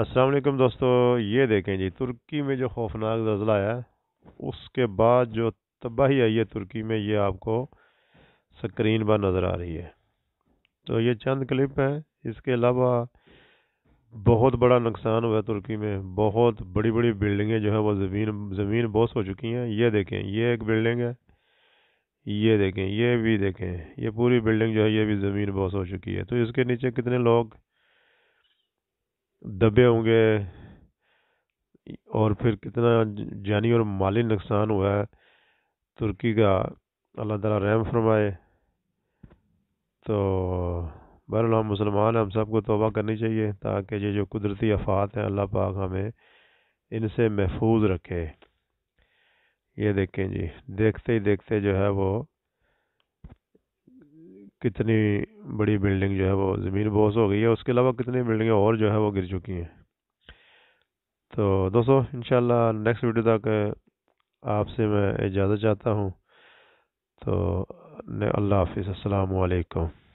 अस्सलाम वालेकुम दोस्तों ये देखें जी तुर्की में जो खौफनाक जलज़ला आया उसके बाद जो तबाही आई है तुर्की में ये आपको स्क्रीन पर नज़र आ रही है तो ये चंद क्लिप हैं इसके अलावा बहुत बड़ा नुकसान हुआ है तुर्की में बहुत बड़ी बड़ी बिल्डिंगें जो है वो ज़मीन ज़मीन बोस हो चुकी हैं ये देखें ये एक बिल्डिंग है ये देखें ये भी देखें ये पूरी बिल्डिंग जो है ये भी ज़मीन बोस हो चुकी है तो इसके नीचे कितने लोग दबे होंगे और फिर कितना जानी और माली नुकसान हुआ है तुर्की का अल्लाह ताला रहम फरमाए तो बहरल हम मुसलमान हम सबको तोबा करनी चाहिए ताकि ये जो कुदरती आफात हैं अल्लाह पाक हमें इनसे महफूज रखे ये देखें जी देखते ही देखते जो है वो कितनी बड़ी बिल्डिंग जो है वो ज़मीन बोस हो गई है उसके अलावा कितनी बिल्डिंगें और जो है वो गिर चुकी हैं तो दोस्तों इन नेक्स्ट वीडियो तक आपसे मैं इजाज़त चाहता हूँ तो अल्लाह हाफि अलकुम